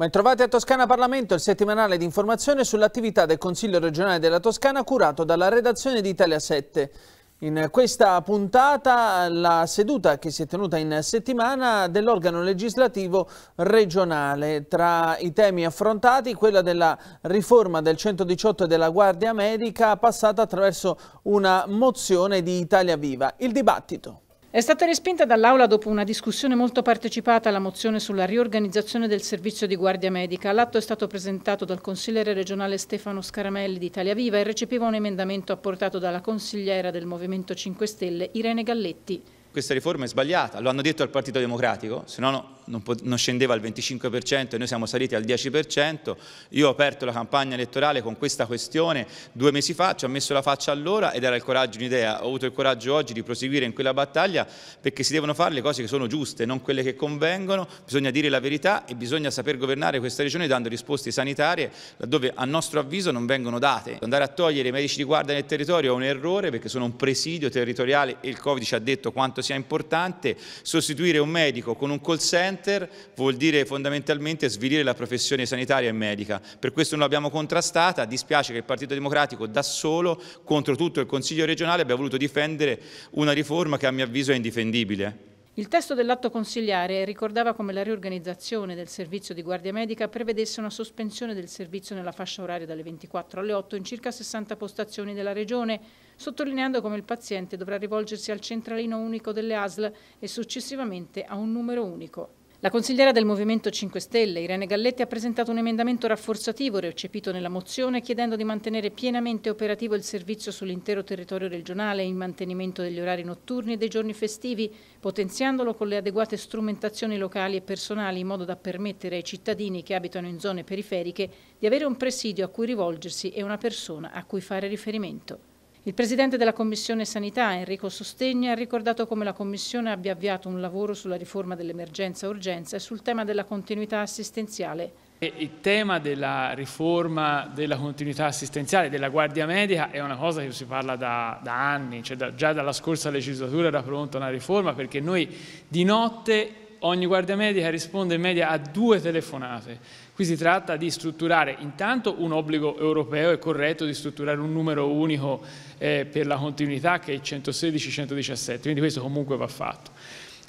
Bentrovati a Toscana Parlamento, il settimanale di informazione sull'attività del Consiglio regionale della Toscana curato dalla redazione di Italia 7. In questa puntata la seduta che si è tenuta in settimana dell'organo legislativo regionale. Tra i temi affrontati quella della riforma del 118 e della Guardia Medica passata attraverso una mozione di Italia Viva. Il dibattito. È stata respinta dall'Aula dopo una discussione molto partecipata la mozione sulla riorganizzazione del servizio di guardia medica. L'atto è stato presentato dal consigliere regionale Stefano Scaramelli di Italia Viva e recepiva un emendamento apportato dalla consigliera del Movimento 5 Stelle Irene Galletti questa riforma è sbagliata, lo hanno detto al Partito Democratico, se no non, non scendeva al 25% e noi siamo saliti al 10%, io ho aperto la campagna elettorale con questa questione due mesi fa, ci ho messo la faccia allora ed era il coraggio un'idea, ho avuto il coraggio oggi di proseguire in quella battaglia perché si devono fare le cose che sono giuste, non quelle che convengono, bisogna dire la verità e bisogna saper governare questa regione dando risposte sanitarie laddove a nostro avviso non vengono date. Andare a togliere i medici di guardia nel territorio è un errore perché sono un presidio territoriale e il Covid ci ha detto quanto sia sia importante. Sostituire un medico con un call center vuol dire fondamentalmente svilire la professione sanitaria e medica. Per questo non l'abbiamo contrastata, dispiace che il Partito Democratico da solo, contro tutto il Consiglio regionale, abbia voluto difendere una riforma che a mio avviso è indifendibile. Il testo dell'atto consiliare ricordava come la riorganizzazione del servizio di guardia medica prevedesse una sospensione del servizio nella fascia oraria dalle 24 alle 8 in circa 60 postazioni della Regione, sottolineando come il paziente dovrà rivolgersi al centralino unico delle ASL e successivamente a un numero unico la consigliera del Movimento 5 Stelle, Irene Galletti, ha presentato un emendamento rafforzativo recepito nella mozione chiedendo di mantenere pienamente operativo il servizio sull'intero territorio regionale in mantenimento degli orari notturni e dei giorni festivi, potenziandolo con le adeguate strumentazioni locali e personali in modo da permettere ai cittadini che abitano in zone periferiche di avere un presidio a cui rivolgersi e una persona a cui fare riferimento. Il Presidente della Commissione Sanità, Enrico Sostegni, ha ricordato come la Commissione abbia avviato un lavoro sulla riforma dell'emergenza-urgenza e sul tema della continuità assistenziale. Il tema della riforma della continuità assistenziale della Guardia Medica è una cosa che si parla da, da anni, cioè da, già dalla scorsa legislatura era pronta una riforma perché noi di notte ogni guardia medica risponde in media a due telefonate. Qui si tratta di strutturare intanto un obbligo europeo, è corretto di strutturare un numero unico eh, per la continuità che è 116-117, quindi questo comunque va fatto.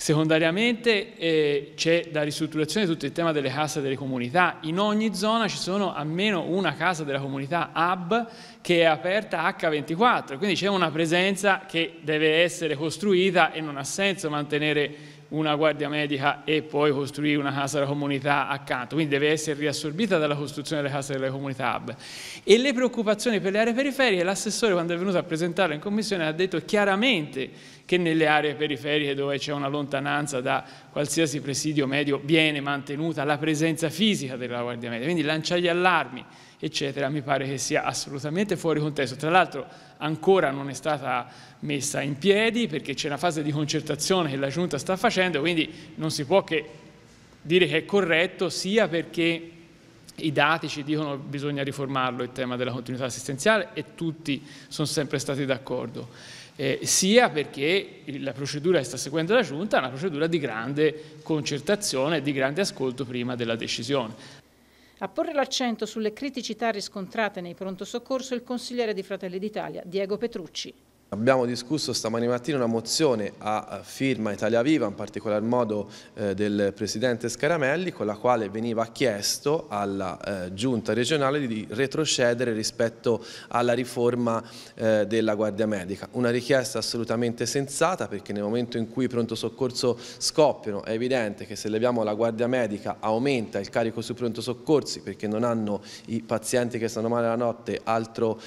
Secondariamente eh, c'è da ristrutturazione tutto il tema delle casse delle comunità. In ogni zona ci sono almeno una casa della comunità hub che è aperta H24, quindi c'è una presenza che deve essere costruita e non ha senso mantenere una guardia medica e poi costruire una casa della comunità accanto, quindi deve essere riassorbita dalla costruzione delle case delle comunità hub. E le preoccupazioni per le aree periferiche, l'assessore quando è venuto a presentarla in commissione ha detto chiaramente che nelle aree periferiche dove c'è una lontananza da qualsiasi presidio medio viene mantenuta la presenza fisica della guardia medica, quindi lancia gli allarmi eccetera, mi pare che sia assolutamente fuori contesto. Tra l'altro ancora non è stata messa in piedi perché c'è una fase di concertazione che la Giunta sta facendo, quindi non si può che dire che è corretto sia perché i dati ci dicono che bisogna riformarlo il tema della continuità assistenziale e tutti sono sempre stati d'accordo, eh, sia perché la procedura che sta seguendo la Giunta è una procedura di grande concertazione e di grande ascolto prima della decisione. A porre l'accento sulle criticità riscontrate nei pronto soccorso il consigliere di Fratelli d'Italia Diego Petrucci. Abbiamo discusso stamani mattina una mozione a eh, firma Italia Viva, in particolar modo eh, del Presidente Scaramelli, con la quale veniva chiesto alla eh, Giunta regionale di retrocedere rispetto alla riforma della Guardia Medica. Una richiesta assolutamente sensata perché nel momento in cui i pronto soccorso scoppiano è evidente che se leviamo la Guardia Medica aumenta il carico sui pronto soccorsi perché non hanno i pazienti che stanno male la notte altro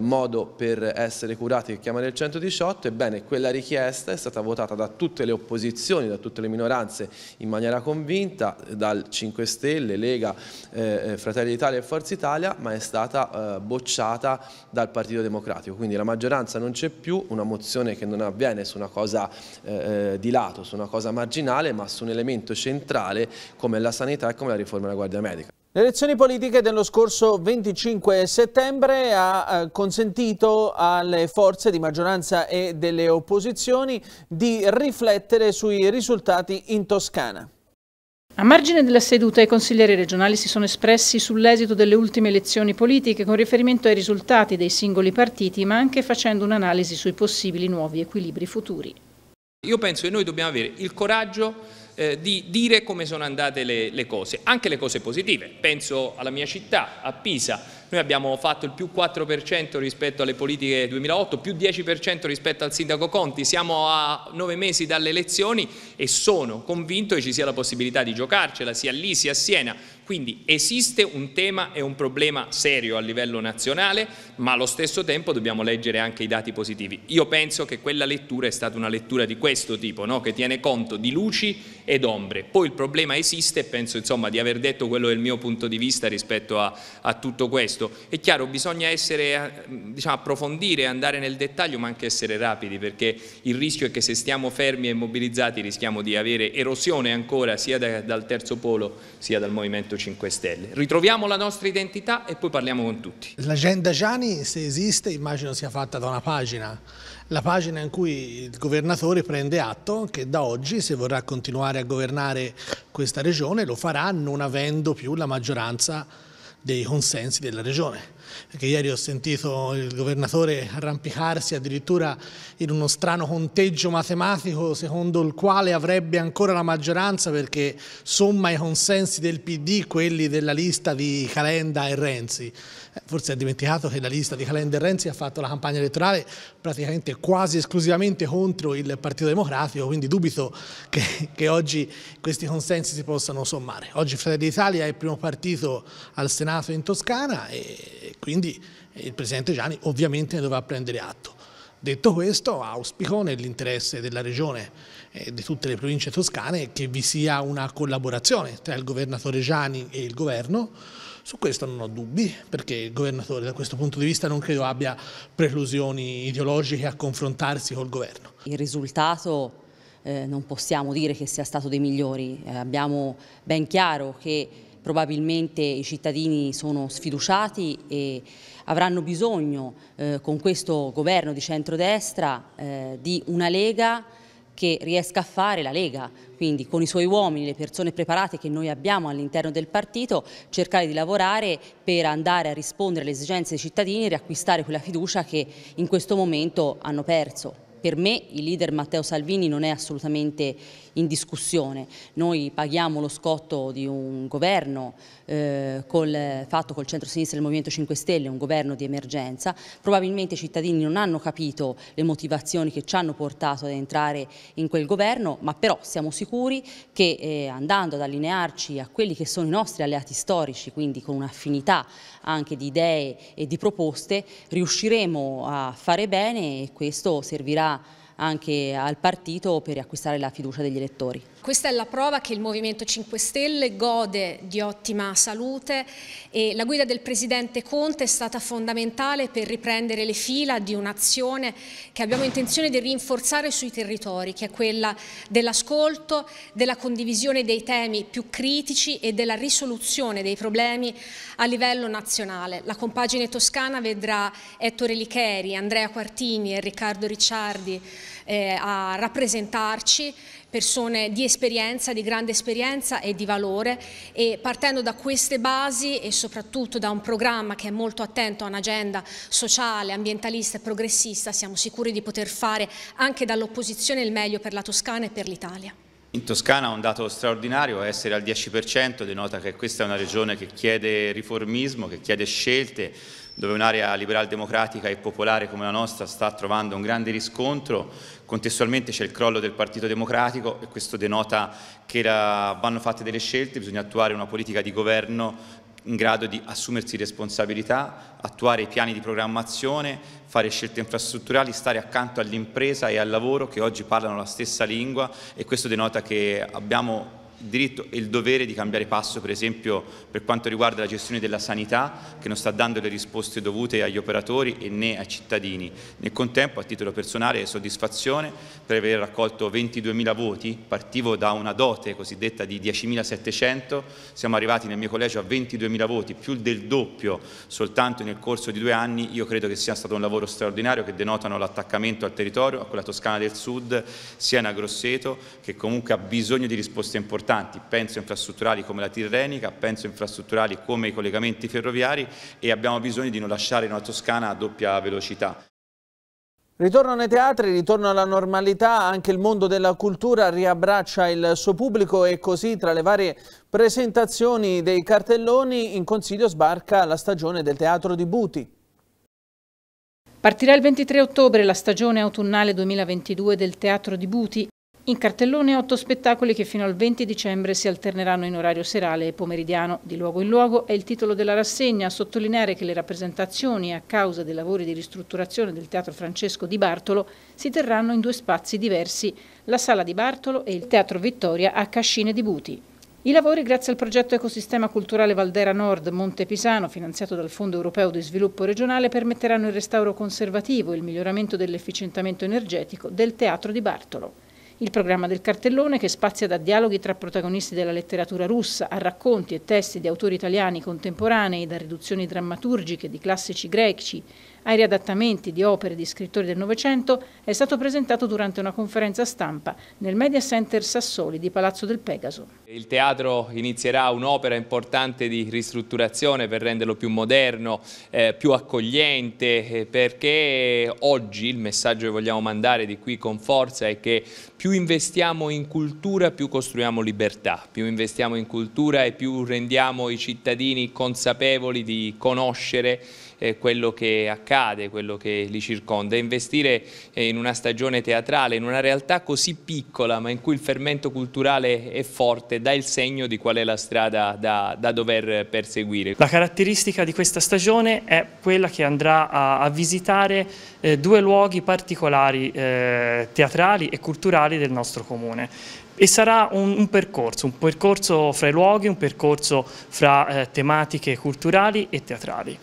modo per essere curati che chiamare del 118, ebbene quella richiesta è stata votata da tutte le opposizioni, da tutte le minoranze in maniera convinta, dal 5 Stelle, Lega, eh, eh, Fratelli d'Italia e Forza Italia, ma è stata eh, bocciata dal Partito Democratico. Quindi la maggioranza non c'è più, una mozione che non avviene su una cosa eh, eh di lato, su una cosa marginale, ma su un elemento centrale come la sanità e come la riforma della Guardia Medica. Le elezioni politiche dello scorso 25 settembre ha eh, consentito alle forze di maggioranza e delle opposizioni di riflettere sui risultati in Toscana. A margine della seduta i consiglieri regionali si sono espressi sull'esito delle ultime elezioni politiche con riferimento ai risultati dei singoli partiti, ma anche facendo un'analisi sui possibili nuovi equilibri futuri. Io penso che noi dobbiamo avere il coraggio eh, di dire come sono andate le, le cose, anche le cose positive. Penso alla mia città, a Pisa, noi abbiamo fatto il più 4% rispetto alle politiche 2008, più 10% rispetto al sindaco Conti, siamo a nove mesi dalle elezioni e sono convinto che ci sia la possibilità di giocarcela sia lì sia a Siena. Quindi esiste un tema e un problema serio a livello nazionale, ma allo stesso tempo dobbiamo leggere anche i dati positivi. Io penso che quella lettura è stata una lettura di questo tipo, no? che tiene conto di luci ed ombre. Poi il problema esiste e penso insomma, di aver detto quello del mio punto di vista rispetto a, a tutto questo questo. È chiaro, bisogna essere, eh, diciamo, approfondire, andare nel dettaglio, ma anche essere rapidi, perché il rischio è che se stiamo fermi e mobilizzati rischiamo di avere erosione ancora sia da, dal terzo polo sia dal Movimento 5 Stelle. Ritroviamo la nostra identità e poi parliamo con tutti. L'agenda Gianni, se esiste, immagino sia fatta da una pagina la pagina in cui il governatore prende atto che da oggi se vorrà continuare a governare questa regione lo farà non avendo più la maggioranza dei consensi della regione perché ieri ho sentito il governatore arrampicarsi addirittura in uno strano conteggio matematico secondo il quale avrebbe ancora la maggioranza perché somma i consensi del PD quelli della lista di Calenda e Renzi. Eh, forse ha dimenticato che la lista di Calenda e Renzi ha fatto la campagna elettorale praticamente quasi esclusivamente contro il Partito Democratico, quindi dubito che, che oggi questi consensi si possano sommare. Oggi Fratelli d'Italia è il primo partito al Senato in Toscana e quindi quindi eh, il Presidente Gianni ovviamente ne dovrà prendere atto. Detto questo, auspico nell'interesse della Regione e eh, di tutte le province toscane che vi sia una collaborazione tra il Governatore Gianni e il Governo. Su questo non ho dubbi, perché il Governatore da questo punto di vista non credo abbia preclusioni ideologiche a confrontarsi col Governo. Il risultato eh, non possiamo dire che sia stato dei migliori, eh, abbiamo ben chiaro che probabilmente i cittadini sono sfiduciati e avranno bisogno eh, con questo governo di centrodestra eh, di una Lega che riesca a fare la Lega, quindi con i suoi uomini, le persone preparate che noi abbiamo all'interno del partito, cercare di lavorare per andare a rispondere alle esigenze dei cittadini e riacquistare quella fiducia che in questo momento hanno perso. Per me il leader Matteo Salvini non è assolutamente in discussione. Noi paghiamo lo scotto di un governo eh, col, fatto col centro-sinistra del Movimento 5 Stelle, un governo di emergenza. Probabilmente i cittadini non hanno capito le motivazioni che ci hanno portato ad entrare in quel governo, ma però siamo sicuri che eh, andando ad allinearci a quelli che sono i nostri alleati storici, quindi con un'affinità anche di idee e di proposte, riusciremo a fare bene e questo servirà a anche al partito per riacquistare la fiducia degli elettori questa è la prova che il Movimento 5 Stelle gode di ottima salute e la guida del Presidente Conte è stata fondamentale per riprendere le fila di un'azione che abbiamo intenzione di rinforzare sui territori, che è quella dell'ascolto, della condivisione dei temi più critici e della risoluzione dei problemi a livello nazionale. La compagine toscana vedrà Ettore Licheri, Andrea Quartini e Riccardo Ricciardi eh, a rappresentarci persone di esperienza, di grande esperienza e di valore e partendo da queste basi e soprattutto da un programma che è molto attento a un'agenda sociale, ambientalista e progressista siamo sicuri di poter fare anche dall'opposizione il meglio per la Toscana e per l'Italia. In Toscana un dato straordinario, essere al 10% denota che questa è una regione che chiede riformismo, che chiede scelte, dove un'area liberal democratica e popolare come la nostra sta trovando un grande riscontro, contestualmente c'è il crollo del Partito Democratico e questo denota che la, vanno fatte delle scelte, bisogna attuare una politica di governo in grado di assumersi responsabilità, attuare i piani di programmazione, fare scelte infrastrutturali, stare accanto all'impresa e al lavoro che oggi parlano la stessa lingua e questo denota che abbiamo il diritto e il dovere di cambiare passo per esempio per quanto riguarda la gestione della sanità che non sta dando le risposte dovute agli operatori e né ai cittadini. Nel contempo a titolo personale soddisfazione per aver raccolto 22.000 voti, partivo da una dote cosiddetta di 10.700, siamo arrivati nel mio collegio a 22.000 voti, più del doppio soltanto nel corso di due anni, io credo che sia stato un lavoro straordinario che denotano l'attaccamento al territorio, a quella Toscana del Sud, sia a Grosseto che comunque ha bisogno di risposte importanti importanti, penso infrastrutturali come la Tirrenica, penso infrastrutturali come i collegamenti ferroviari e abbiamo bisogno di non lasciare una Toscana a doppia velocità. Ritorno nei teatri, ritorno alla normalità, anche il mondo della cultura riabbraccia il suo pubblico e così tra le varie presentazioni dei cartelloni in consiglio sbarca la stagione del teatro di Buti. Partirà il 23 ottobre la stagione autunnale 2022 del Teatro di Buti, in cartellone otto spettacoli che fino al 20 dicembre si alterneranno in orario serale e pomeridiano. Di luogo in luogo è il titolo della rassegna a sottolineare che le rappresentazioni a causa dei lavori di ristrutturazione del Teatro Francesco di Bartolo si terranno in due spazi diversi, la Sala di Bartolo e il Teatro Vittoria a Cascine di Buti. I lavori, grazie al progetto Ecosistema Culturale Valdera Nord Monte Pisano, finanziato dal Fondo Europeo di Sviluppo Regionale, permetteranno il restauro conservativo e il miglioramento dell'efficientamento energetico del Teatro di Bartolo. Il programma del cartellone, che spazia da dialoghi tra protagonisti della letteratura russa a racconti e testi di autori italiani contemporanei, da riduzioni drammaturgiche di classici greci ai riadattamenti di opere di scrittori del Novecento è stato presentato durante una conferenza stampa nel Media Center Sassoli di Palazzo del Pegaso. Il teatro inizierà un'opera importante di ristrutturazione per renderlo più moderno, eh, più accogliente, eh, perché oggi il messaggio che vogliamo mandare di qui con forza è che più investiamo in cultura, più costruiamo libertà, più investiamo in cultura e più rendiamo i cittadini consapevoli di conoscere eh, quello che accade, quello che li circonda. investire eh, in una stagione teatrale, in una realtà così piccola ma in cui il fermento culturale è forte, dà il segno di qual è la strada da, da dover perseguire. La caratteristica di questa stagione è quella che andrà a, a visitare eh, due luoghi particolari eh, teatrali e culturali del nostro comune e sarà un, un, percorso, un percorso fra i luoghi, un percorso fra eh, tematiche culturali e teatrali.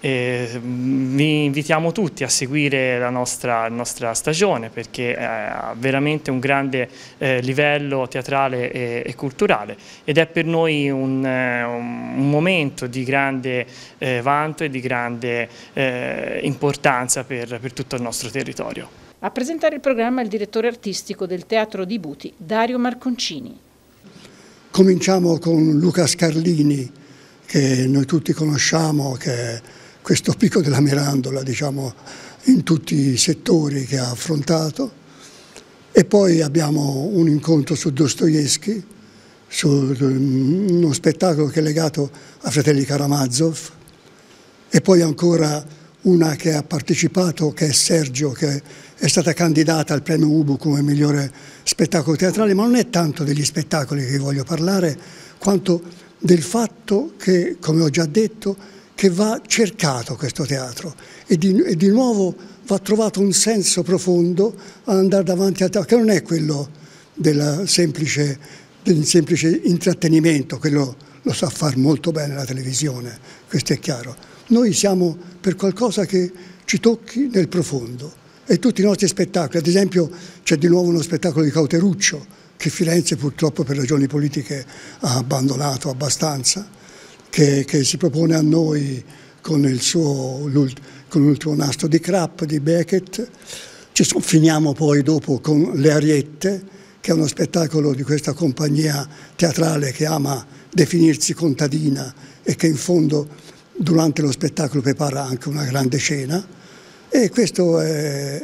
E mm, vi invitiamo tutti a seguire la nostra, la nostra stagione perché eh, ha veramente un grande eh, livello teatrale e, e, culturale ed è per noi eh, un, un momento di grande eh, vanto e di grande eh, importanza per, per tutto il nostro territorio. A presentare il programma il direttore artistico del Teatro di Buti, Dario Marconcini. Cominciamo con Luca Scarlini che noi tutti conosciamo, che questo picco della mirandola diciamo, in tutti i settori che ha affrontato e poi abbiamo un incontro su Dostoevsky, su mm, uno spettacolo che è legato a Fratelli Karamazov e poi ancora una che ha partecipato, che è Sergio, che è stata candidata al premio Ubu come migliore spettacolo teatrale, ma non è tanto degli spettacoli che voglio parlare, quanto del fatto che, come ho già detto, che va cercato questo teatro e di, e di nuovo va trovato un senso profondo ad andare davanti al teatro, che non è quello semplice, del semplice intrattenimento, quello lo sa far molto bene la televisione, questo è chiaro. Noi siamo per qualcosa che ci tocchi nel profondo e tutti i nostri spettacoli, ad esempio c'è di nuovo uno spettacolo di Cauteruccio che Firenze purtroppo per ragioni politiche ha abbandonato abbastanza, che, che si propone a noi con l'ultimo nastro di Crap di Beckett. Ci sono, finiamo poi dopo con Le Ariette, che è uno spettacolo di questa compagnia teatrale che ama definirsi contadina e che in fondo durante lo spettacolo prepara anche una grande scena. E questi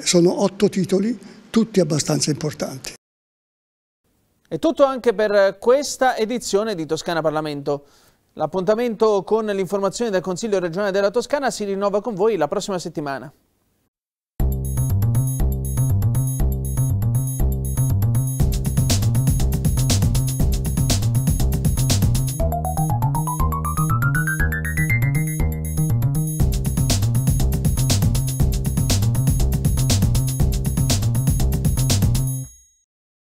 sono otto titoli, tutti abbastanza importanti. È tutto anche per questa edizione di Toscana Parlamento. L'appuntamento con l'informazione del Consiglio regionale della Toscana si rinnova con voi la prossima settimana.